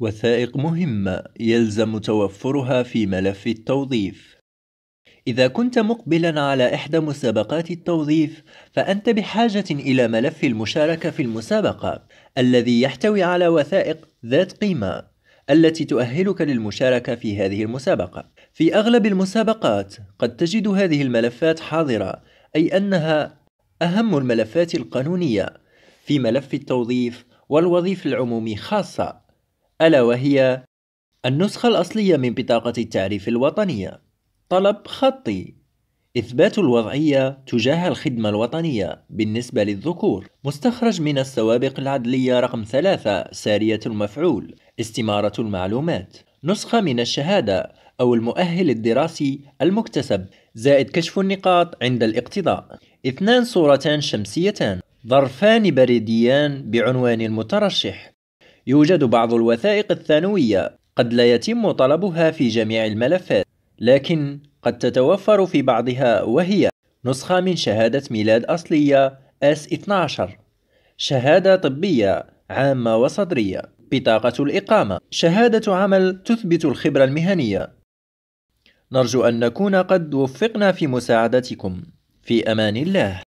وثائق مهمة يلزم توفرها في ملف التوظيف إذا كنت مقبلا على إحدى مسابقات التوظيف فأنت بحاجة إلى ملف المشاركة في المسابقة الذي يحتوي على وثائق ذات قيمة التي تؤهلك للمشاركة في هذه المسابقة في أغلب المسابقات قد تجد هذه الملفات حاضرة أي أنها أهم الملفات القانونية في ملف التوظيف والوظيفة العمومي خاصة ألا وهي النسخة الأصلية من بطاقة التعريف الوطنية طلب خطي إثبات الوضعية تجاه الخدمة الوطنية بالنسبة للذكور مستخرج من السوابق العدلية رقم ثلاثة سارية المفعول استمارة المعلومات نسخة من الشهادة أو المؤهل الدراسي المكتسب زائد كشف النقاط عند الاقتضاء اثنان صورتان شمسيتان ظرفان بريديان بعنوان المترشح يوجد بعض الوثائق الثانوية قد لا يتم طلبها في جميع الملفات لكن قد تتوفر في بعضها وهي نسخة من شهادة ميلاد أصلية S12 شهادة طبية عامة وصدرية بطاقة الإقامة شهادة عمل تثبت الخبرة المهنية نرجو أن نكون قد وفقنا في مساعدتكم في أمان الله